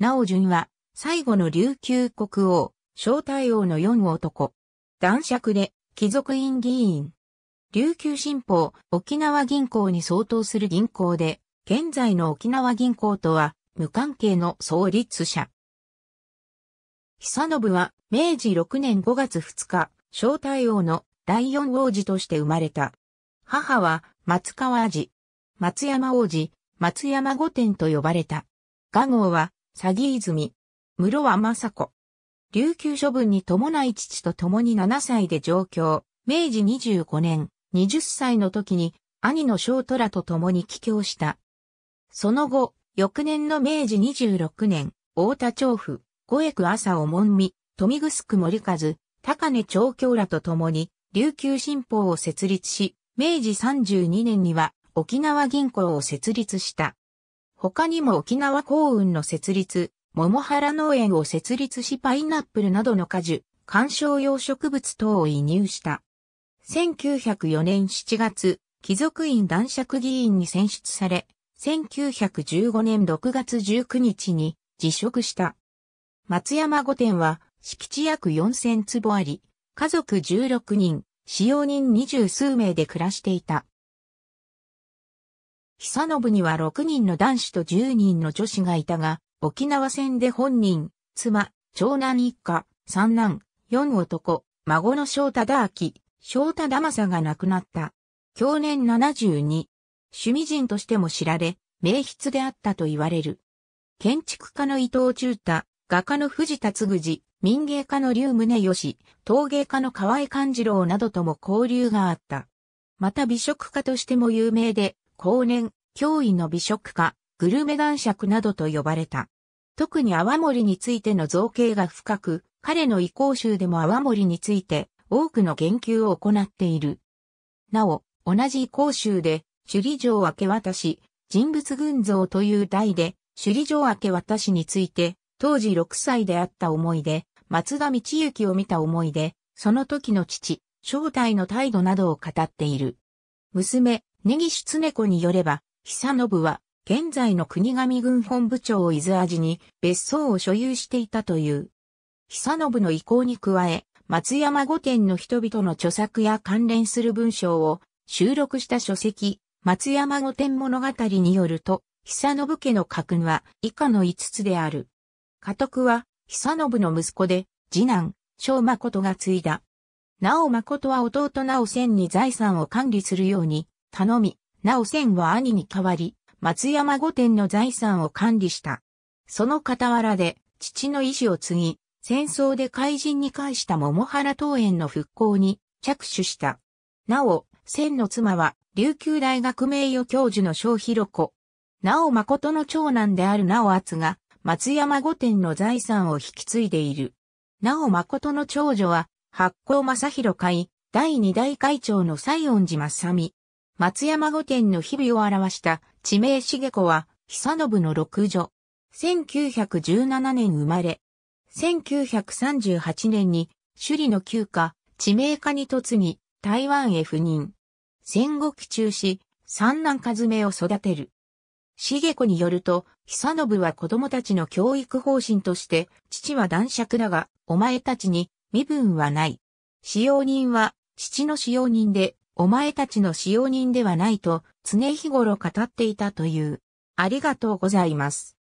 なお順は、最後の琉球国王、正太王の四男。男爵で、貴族院議員。琉球新報、沖縄銀行に相当する銀行で、現在の沖縄銀行とは、無関係の創立者。久信は、明治6年5月2日、正太王の第四王子として生まれた。母は、松川寺、松山王子、松山御殿と呼ばれた。画号は、詐欺泉、室和政子。琉球処分に伴い父と共に7歳で上京、明治25年、20歳の時に兄の小虎と共に帰郷した。その後、翌年の明治26年、大田町府、五役区朝を門見、富城森和、高根町京らと共に、琉球新報を設立し、明治32年には沖縄銀行を設立した。他にも沖縄幸運の設立、桃原農園を設立しパイナップルなどの果樹、観賞用植物等を移入した。1904年7月、貴族院男爵議員に選出され、1915年6月19日に辞職した。松山御殿は敷地約4000坪あり、家族16人、使用人二十数名で暮らしていた。久信には6人の男子と10人の女子がいたが、沖縄戦で本人、妻、長男一家、三男、四男、孫の翔忠明、翔太玉が亡くなった。去年72、趣味人としても知られ、名筆であったと言われる。建築家の伊藤忠太、画家の藤田嗣次、民芸家の龍宗義、陶芸家の河合勘次郎などとも交流があった。また美食家としても有名で、後年、脅威の美食家、グルメ男爵などと呼ばれた。特に泡盛についての造形が深く、彼の移行集でも泡盛について多くの研究を行っている。なお、同じ移行集で、首里城明け渡し、人物群像という題で、首里城明け渡しについて、当時6歳であった思い出、松田道行を見た思い出、その時の父、正体の態度などを語っている。娘、根岸常子によれば、久信は、現在の国神軍本部長を伊豆味に別荘を所有していたという。久信の意向に加え、松山御殿の人々の著作や関連する文章を収録した書籍、松山御殿物語によると、久信家の家訓は以下の5つである。家督は、久信の息子で、次男、小誠が継いだ。なお誠は弟なお千に財産を管理するように頼み、なお千は兄に代わり、松山御殿の財産を管理した。その傍らで、父の意志を継ぎ、戦争で怪人に返した桃原桃園の復興に着手した。なお、千の妻は、琉球大学名誉教授の小広子。なお誠の長男であるなお厚が、松山御殿の財産を引き継いでいる。なお誠の長女は、八甲正広会、第二代会長の西園寺正美。松山御殿の日々を表した地名茂子は、久信の六女。1917年生まれ。1938年に、首里の旧家、地名家に嫁ぎ、台湾へ赴任。戦後期中し、三男和めを育てる。茂子によると、久信は子供たちの教育方針として、父は男爵だが、お前たちに身分はない。使用人は、父の使用人で、お前たちの使用人ではないと常日頃語っていたという。ありがとうございます。